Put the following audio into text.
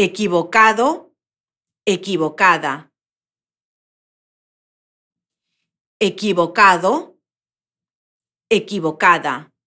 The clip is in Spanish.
equivocado, equivocada. Equivocado, equivocada.